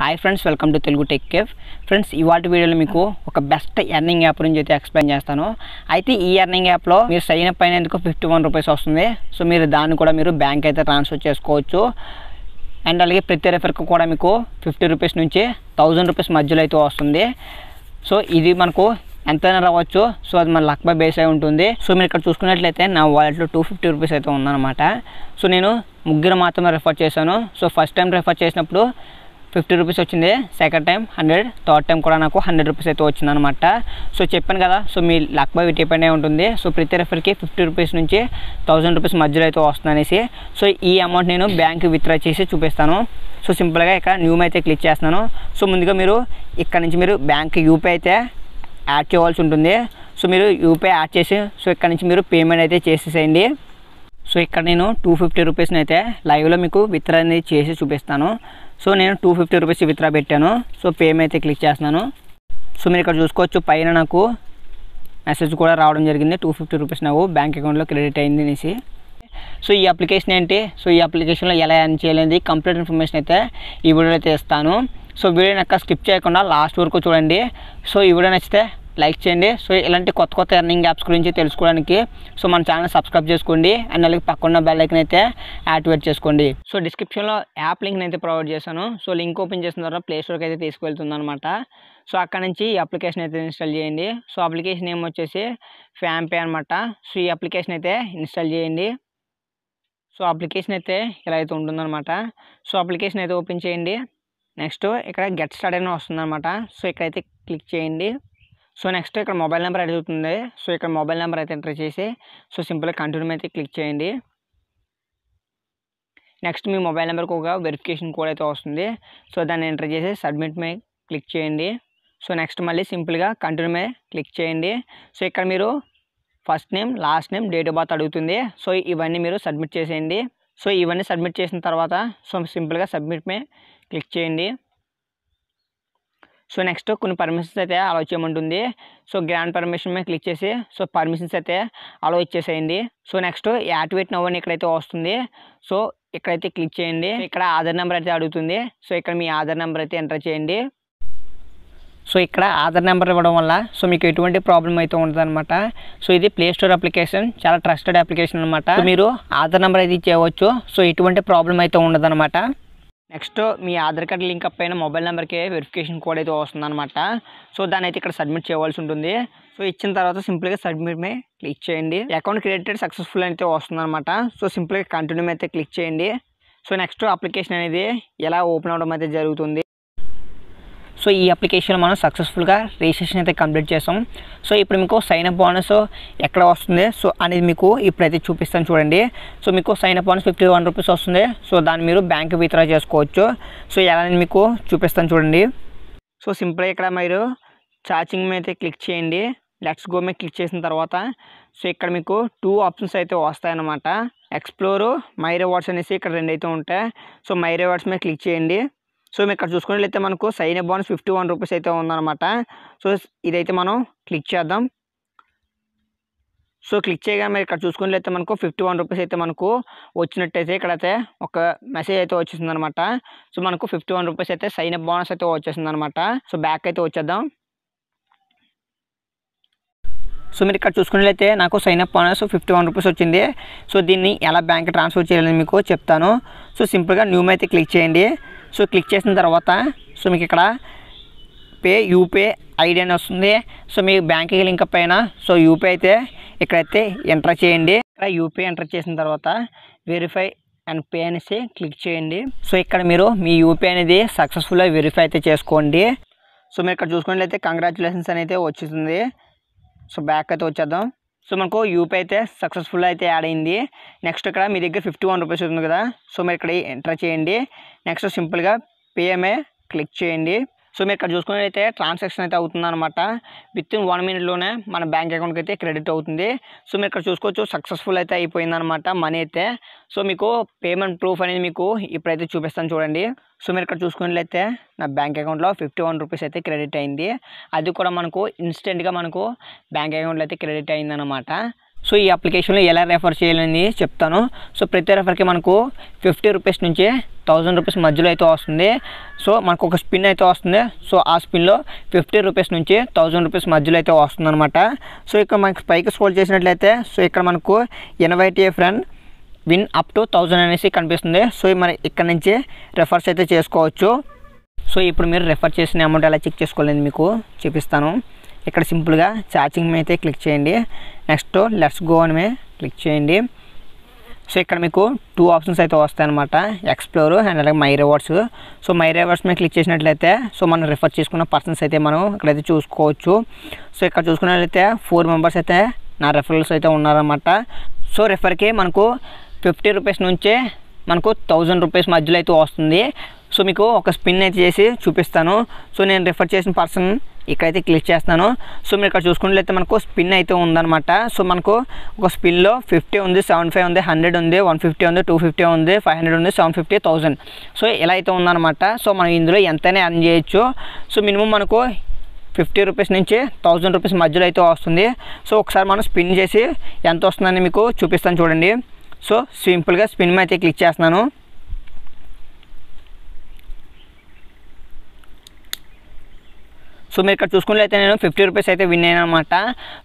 hi friends welcome to Telugu tech cafe friends ఇవాళ వీడియోలో మీకు ఒక బెస్ట్ ఎర్నింగ్ యాప్ గురించి అయితే ఎక్స్ప్లెయిన్ చేస్తాను అయితే ఈ ఎర్నింగ్ యాప్లో మీరు సైన్ అప్ అయినందుకు ఫిఫ్టీ వన్ రూపీస్ వస్తుంది సో మీరు దాన్ని కూడా మీరు బ్యాంక్ అయితే ట్రాన్స్ఫర్ చేసుకోవచ్చు అండ్ అలాగే ప్రతి రెఫర్కి కూడా మీకు ఫిఫ్టీ రూపీస్ నుంచి థౌజండ్ రూపీస్ మధ్యలో అయితే వస్తుంది సో ఇది మనకు ఎంతైనా రావచ్చు సో అది మన బై బేస్ అయి ఉంటుంది సో మీరు ఇక్కడ చూసుకున్నట్లయితే నా వాలెట్లో టూ ఫిఫ్టీ రూపీస్ అయితే ఉందన్నమాట సో నేను ముగ్గురు మాత్రమే రెఫర్ చేశాను సో ఫస్ట్ టైం రెఫర్ చేసినప్పుడు ఫిఫ్టీ రూపీస్ వచ్చింది second time hundred third time కూడా నాకు హండ్రెడ్ రూపీస్ అయితే వచ్చింది అనమాట సో చెప్పాను కదా సో మీ లక్ బై డిపెండ్ ఉంటుంది సో ప్రతి రెఫర్కి ఫిఫ్టీ రూపీస్ నుంచి థౌసండ్ రూపీస్ మధ్యలో అయితే వస్తుంది అనేసి సో ఈ అమౌంట్ నేను బ్యాంక్ విత్డ్రా చేసి చూపిస్తాను సో సింపుల్గా ఇక్కడ న్యూ అయితే క్లిక్ చేస్తున్నాను సో ముందుగా మీరు ఇక్కడ నుంచి మీరు బ్యాంక్ యూపీఐ అయితే యాడ్ చేయవలసి ఉంటుంది సో మీరు యూపీఐ యాడ్ చేసి సో ఇక్కడ నుంచి మీరు పేమెంట్ అయితే చేసేసేయండి సో ఇక్కడ నేను టూ ఫిఫ్టీ రూపీస్ని అయితే లైవ్లో మీకు విత్రా అనేది చేసి చూపిస్తాను సో నేను టూ ఫిఫ్టీ రూపీస్ విత్ర పెట్టాను సో పేమెంట్ అయితే క్లిక్ చేస్తున్నాను సో మీరు ఇక్కడ చూసుకోవచ్చు పైన నాకు మెసేజ్ కూడా రావడం జరిగింది టూ ఫిఫ్టీ రూపీస్ నాకు బ్యాంక్ అకౌంట్లో క్రెడిట్ అయింది అనేసి సో ఈ అప్లికేషన్ ఏంటి సో ఈ అప్లికేషన్లో ఎలా ఎన్ చేయలేదు కంప్లీట్ ఇన్ఫర్మేషన్ అయితే ఈ వీడియోలో అయితే ఇస్తాను సో వీడియో నాకు స్కిప్ చేయకుండా లాస్ట్ వరకు చూడండి సో ఈ వీడియో నచ్చితే లైక్ చేయండి సో ఇలాంటి కొత్త కొత్త ఎర్నింగ్ యాప్స్ గురించి తెలుసుకోవడానికి సో మన ఛానల్ సబ్స్క్రైబ్ చేసుకోండి అండ్ అలాగే పక్కన బెల్ ఐకన్ అయితే యాక్టివేట్ చేసుకోండి సో డిస్క్రిప్షన్లో యాప్ లింక్ని అయితే ప్రొవైడ్ చేశాను సో లింక్ ఓపెన్ చేసిన తర్వాత ప్లేస్టోర్కి అయితే తీసుకువెళ్తుంది అనమాట సో అక్కడ నుంచి ఈ అప్లికేషన్ అయితే ఇన్స్టాల్ చేయండి సో అప్లికేషన్ ఏం వచ్చేసి పే అనమాట సో ఈ అప్లికేషన్ అయితే ఇన్స్టాల్ చేయండి సో అప్లికేషన్ అయితే ఇలా అయితే ఉంటుందన్నమాట సో అప్లికేషన్ అయితే ఓపెన్ చేయండి నెక్స్ట్ ఇక్కడ గెట్ స్టార్ట్ అని వస్తుందన్నమాట సో ఇక్కడైతే క్లిక్ చేయండి సో నెక్స్ట్ ఇక్కడ మొబైల్ నెంబర్ అడుగుతుంది సో ఇక్కడ మొబైల్ నెంబర్ అయితే ఎంటర్ చేసి సో సింపుల్గా కంటిన్యూ అయితే క్లిక్ చేయండి నెక్స్ట్ మీ మొబైల్ నెంబర్కి ఒక వెరిఫికేషన్ కోడ్ అయితే వస్తుంది సో దాన్ని ఎంటర్ చేసి సబ్మిట్ మే క్లిక్ చేయండి సో నెక్స్ట్ మళ్ళీ సింపుల్గా కంటిన్యూ మే క్లిక్ చేయండి సో ఇక్కడ మీరు first name last name date of birth అడుగుతుంది సో ఇవన్నీ మీరు సబ్మిట్ చేసేయండి సో ఇవన్నీ సబ్మిట్ చేసిన తర్వాత సో సింపుల్గా సబ్మిట్ మే క్లిక్ చేయండి సో నెక్స్ట్ కొన్ని పర్మిషన్స్ అయితే అలౌ చేయమంటుంది సో గ్రాండ్ పర్మిషన్ మీద క్లిక్ చేసి సో పర్మిషన్స్ అయితే అలో ఇచ్చేసేయండి సో నెక్స్ట్ యాక్టివేట్ నవ్వని ఎక్కడైతే ఇక్కడైతే వస్తుంది సో ఇక్కడైతే క్లిక్ చేయండి ఇక్కడ ఆధార్ నెంబర్ అయితే అడుగుతుంది సో ఇక్కడ మీ ఆధార్ నెంబర్ అయితే ఎంటర్ చేయండి సో ఇక్కడ ఆధార్ నెంబర్ ఇవ్వడం వల్ల సో మీకు ఎటువంటి ప్రాబ్లం అయితే ఉండదన్నమాట సో ఇది ప్లే స్టోర్ అప్లికేషన్ చాలా ట్రస్టెడ్ అప్లికేషన్ అనమాట మీరు ఆధార్ నెంబర్ అయితే ఇచ్చేయవచ్చు సో ఎటువంటి ప్రాబ్లం అయితే ఉండదన్నమాట నెక్స్ట్ మీ ఆధార్ కార్డ్ లింక్ అప్ అయిన మొబైల్ నెంబర్కి వెరిఫికేషన్ కోడ్ అయితే వస్తుందన్నమాట సో దాని అయితే ఇక్కడ సబ్మిట్ చేయవలసి ఉంటుంది సో ఇచ్చిన తర్వాత సింపుల్గా సబ్మిట్ మీ క్లిక్ చేయండి అకౌంట్ క్రియేటెడ్ సక్సెస్ఫుల్ అయితే వస్తుందన్నమాట సో సింపుల్గా కంటిన్యూ అయితే క్లిక్ చేయండి సో నెక్స్ట్ అప్లికేషన్ అనేది ఎలా ఓపెన్ అవడం అయితే జరుగుతుంది సో ఈ అప్లికేషన్ మనం సక్సెస్ఫుల్గా రిజిస్ట్రేషన్ అయితే కంప్లీట్ చేస్తాం సో ఇప్పుడు మీకు సైన్అప్ బోనస్ ఎక్కడ వస్తుంది సో అనేది మీకు ఇప్పుడైతే చూపిస్తాను చూడండి సో మీకు sign up bonus fifty one rupees వస్తుంది సో దాన్ని మీరు బ్యాంక్ విత్డ్రా చేసుకోవచ్చు సో ఎలా అని మీకు చూపిస్తాను చూడండి సో సింపుల్గా ఇక్కడ మీరు ఛార్జింగ్ మీద క్లిక్ చేయండి లెట్స్ గో మీద క్లిక్ చేసిన తర్వాత సో ఇక్కడ మీకు టూ ఆప్షన్స్ అయితే వస్తాయన్నమాట ఎక్స్ప్లోరు మైరే వర్డ్స్ అనేసి ఇక్కడ రెండు అయితే ఉంటాయి సో మైరే వర్డ్స్ మీద క్లిక్ చేయండి సో మేము ఇక్కడ చూసుకున్నట్లయితే మనకు sign up bonus fifty one rupees అయితే ఉందన్నమాట సో ఇదైతే మనం క్లిక్ చేద్దాం సో క్లిక్ చేయగానే మీరు ఇక్కడ చూసుకున్నట్లయితే మనకు ఫిఫ్టీ వన్ రూపీస్ అయితే మనకు వచ్చినట్టయితే ఇక్కడైతే ఒక మెసేజ్ అయితే వచ్చేసింది అనమాట సో మనకు ఫిఫ్టీ వన్ రూపీస్ అయితే సైన్ అప్ బోనస్ అయితే వచ్చేసింది అనమాట సో బ్యాక్ అయితే వచ్చేద్దాం సో మీరు ఇక్కడ చూసుకున్నట్లయితే నాకు sign up bonus fifty one rupees వచ్చింది సో దీన్ని ఎలా బ్యాంక్ ట్రాన్స్ఫర్ చేయాలని మీకు చెప్తాను సో సింపుల్గా న్యూ అయితే క్లిక్ చేయండి సో క్లిక్ చేసిన తర్వాత సో మీకు ఇక్కడ పే యూపీఐ ఐడి అని వస్తుంది సో మీ బ్యాంకింగ్ లింక్ పైన సో యూపీఐ అయితే ఇక్కడైతే ఎంటర్ చేయండి ఇక్కడ యూపీ ఎంటర్ చేసిన తర్వాత వెరిఫై అండ్ పే అనేసి క్లిక్ చేయండి సో ఇక్కడ మీరు మీ యూపీ అనేది సక్సెస్ఫుల్గా వెరిఫై అయితే చేసుకోండి సో మీరు ఇక్కడ చూసుకున్నట్లయితే కంగ్రాచులేషన్స్ అనేది వచ్చేస్తుంది సో బ్యాక్ అయితే వచ్చేద్దాం సో మనకు యూపీ అయితే సక్సెస్ఫుల్ అయితే యాడ్ అయింది నెక్స్ట్ ఇక్కడ మీ దగ్గర ఫిఫ్టీ వన్ రూపీస్ ఉంది కదా సో మీరు ఇక్కడ ఎంటర్ చేయండి నెక్స్ట్ సింపుల్గా పిఎంఏ క్లిక్ చేయండి సో మీరు ఇక్కడ చూసుకున్నట్లయితే ట్రాన్సాక్షన్ అయితే అవుతుందన్నమాట విత్ ఇన్ వన్ మినిట్లోనే మన బ్యాంక్ అకౌంట్కి అయితే క్రెడిట్ అవుతుంది సో మీరు ఇక్కడ చూసుకోవచ్చు సక్సెస్ఫుల్ అయితే అయిపోయిందనమాట మనీ అయితే సో మీకు పేమెంట్ ప్రూఫ్ అనేది మీకు ఇప్పుడైతే చూపిస్తాను చూడండి సో మీరు ఇక్కడ చూసుకున్నట్లయితే నా బ్యాంక్ అకౌంట్లో ఫిఫ్టీ వన్ రూపీస్ అయితే క్రెడిట్ అయింది అది కూడా మనకు ఇన్స్టెంట్గా మనకు బ్యాంక్ అకౌంట్లో అయితే క్రెడిట్ అయిందనమాట సో ఈ అప్లికేషన్లో ఎలా రెఫర్ చేయాలని చెప్తాను సో ప్రతి రెఫర్కి మనకు ఫిఫ్టీ రూపీస్ నుంచి థౌజండ్ రూపీస్ మధ్యలో అయితే వస్తుంది సో మనకు ఒక స్పిన్ అయితే వస్తుంది సో ఆ స్పిన్లో ఫిఫ్టీ రూపీస్ నుంచి థౌజండ్ రూపీస్ మధ్యలో అయితే వస్తుంది అనమాట సో ఇక్కడ మనకి పైకి స్కోల్ చేసినట్లయితే సో ఇక్కడ మనకు invite friend win up to thousand అనేసి కనిపిస్తుంది సో మన ఇక్కడ నుంచి రెఫర్స్ అయితే చేసుకోవచ్చు సో ఇప్పుడు మీరు రెఫర్ చేసిన అమౌంట్ ఎలా చెక్ చేసుకోలేదు మీకు చూపిస్తాను ఇక్కడ సింపుల్గా ఛార్జింగ్ అయితే క్లిక్ చేయండి నెక్స్ట్ లెట్స్ గో అని క్లిక్ చేయండి సో ఇక్కడ మీకు టూ ఆప్షన్స్ అయితే వస్తాయన్నమాట ఎక్స్ప్లోర్ అండ్ అలాగే my rewards so my rewards మీద క్లిక్ చేసినట్లయితే సో మనం రిఫర్ చేసుకున్న పర్సన్స్ అయితే మనం ఇక్కడైతే చూసుకోవచ్చు సో ఇక్కడ చూసుకున్నట్లయితే ఫోర్ మెంబర్స్ అయితే నా రెఫరల్స్ అయితే ఉన్నారన్నమాట సో రిఫర్కి మనకు ఫిఫ్టీ రూపీస్ నుంచే మనకు థౌజండ్ రూపీస్ మధ్యలో అయితే వస్తుంది సో మీకు ఒక స్పిన్ అయితే చేసి చూపిస్తాను సో నేను రిఫర్ చేసిన పర్సన్ ఇక్కడైతే క్లిక్ చేస్తున్నాను సో మీరు ఇక్కడ చూసుకున్నట్లయితే మనకు స్పిన్ అయితే ఉందన్నమాట సో మనకు ఒక స్పిన్లో ఫిఫ్టీ ఉంది సెవెన్ ఫైవ్ ఉంది హండ్రెడ్ ఉంది వన్ ఫిఫ్టీ ఉంది టూ ఫిఫ్టీ ఉంది ఫైవ్ హండ్రెడ్ ఉంది సెవెన్ ఫిఫ్టీ థౌసండ్ సో ఇలా అయితే ఉందన్నమాట సో మనం ఇందులో ఎంతనే అర్న్ చేయొచ్చు సో మినిమం మనకు ఫిఫ్టీ రూపీస్ నుంచి థౌజండ్ రూపీస్ మధ్యలో అయితే వస్తుంది సో ఒకసారి మనం స్పిన్ చేసి ఎంత వస్తుందని మీకు చూపిస్తాను చూడండి సో సింపుల్గా స్పిన్ అయితే క్లిక్ చేస్తున్నాను సో మీరు ఇక్కడ చూసుకున్నట్లయితే నేను ఫిఫ్టీ రూపీస్ అయితే విన్ అనమాట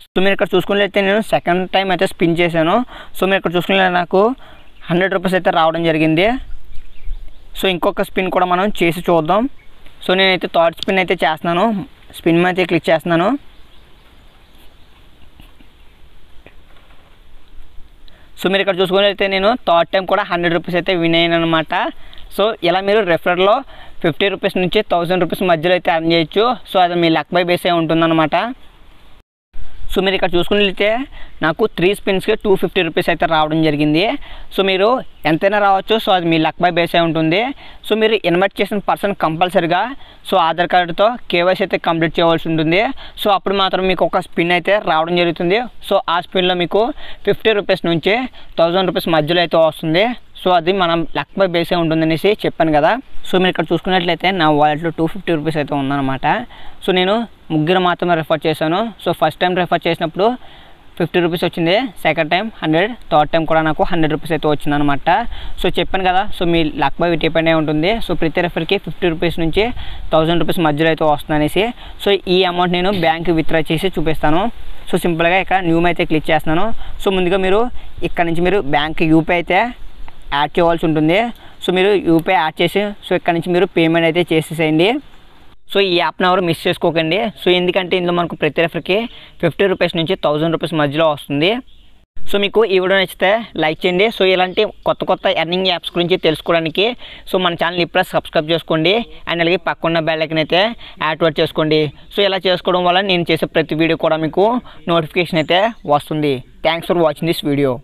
సో మీరు ఇక్కడ చూసుకున్నట్లయితే నేను సెకండ్ టైం అయితే స్పిన్ చేశాను సో మీరు ఇక్కడ చూసుకునే నాకు హండ్రెడ్ రూపీస్ అయితే రావడం జరిగింది సో ఇంకొక స్పిన్ కూడా మనం చేసి చూద్దాం సో నేనైతే థర్డ్ స్పిన్ అయితే చేస్తున్నాను స్పిన్ మీద అయితే క్లిక్ చేస్తున్నాను సో మీరు ఇక్కడ అయితే నేను థర్డ్ టైం కూడా హండ్రెడ్ రూపీస్ అయితే విన్ అయ్యాను అనమాట సో ఇలా మీరు రెఫరల్లో ఫిఫ్టీ రూపీస్ నుంచి థౌజండ్ రూపీస్ మధ్యలో అయితే అర్న్ చేయొచ్చు సో అది మీ లక్ బై బేస్ అయి ఉంటుందన్నమాట సో మీరు ఇక్కడ చూసుకున్నట్లయితే నాకు త్రీ స్పిన్స్కి టూ ఫిఫ్టీ రూపీస్ అయితే రావడం జరిగింది సో మీరు ఎంతైనా రావచ్చు సో అది మీ లక్ బై బేస్ అయి ఉంటుంది సో మీరు ఇన్వైట్ చేసిన పర్సన్ కంపల్సరిగా సో ఆధార్ కార్డుతో కేవైసీ అయితే కంప్లీట్ చేయవలసి ఉంటుంది సో అప్పుడు మాత్రం మీకు ఒక స్పిన్ అయితే రావడం జరుగుతుంది సో ఆ స్పిన్లో మీకు ఫిఫ్టీ రూపీస్ నుంచి థౌజండ్ రూపీస్ మధ్యలో అయితే వస్తుంది సో అది మనం లక్పై బేసే ఉంటుందనేసి చెప్పాను కదా సో మీరు ఇక్కడ చూసుకున్నట్లయితే నా వాలెట్లో టూ ఫిఫ్టీ రూపీస్ అయితే ఉందన్నమాట సో నేను ముగ్గురు మాత్రమే రెఫర్ చేశాను సో ఫస్ట్ టైం రెఫర్ చేసినప్పుడు ఫిఫ్టీ రూపీస్ వచ్చింది second time hundred third time కూడా నాకు హండ్రెడ్ రూపీస్ అయితే వచ్చిందనమాట సో చెప్పాను కదా సో మీ లక్ బై డిపెండ్ అయి ఉంటుంది సో ప్రతి రెఫర్కి ఫిఫ్టీ రూపీస్ నుంచి థౌజండ్ రూపీస్ మధ్యలో అయితే వస్తుందనేసి సో ఈ అమౌంట్ నేను బ్యాంక్ విత్డ్రా చేసి చూపిస్తాను సో సింపుల్గా ఇక్కడ న్యూమ్ అయితే క్లిక్ చేస్తున్నాను సో ముందుగా మీరు ఇక్కడ నుంచి మీరు బ్యాంక్ యూపీ అయితే యాడ్ చేయవలసి ఉంటుంది సో మీరు యూపీఐ యాడ్ చేసి సో ఇక్కడ నుంచి మీరు పేమెంట్ అయితే చేసేసేయండి సో ఈ యాప్ని ఎవరు మిస్ చేసుకోకండి సో ఎందుకంటే ఇందులో మనకు ప్రతి రెఫర్కి ఫిఫ్టీ రూపీస్ నుంచి థౌజండ్ రూపీస్ మధ్యలో వస్తుంది సో మీకు ఈ వీడియో నచ్చితే లైక్ చేయండి సో ఇలాంటి కొత్త కొత్త ఎర్నింగ్ యాప్స్ గురించి తెలుసుకోవడానికి సో మన ఛానల్ ఇప్పుడే సబ్స్క్రైబ్ చేసుకోండి అండ్ అలాగే పక్కన్న బెల్ ఐకన్ అయితే యాక్టివేట్ చేసుకోండి సో ఇలా చేసుకోవడం వల్ల నేను చేసే ప్రతి వీడియో కూడా మీకు నోటిఫికేషన్ అయితే వస్తుంది thanks for watching this video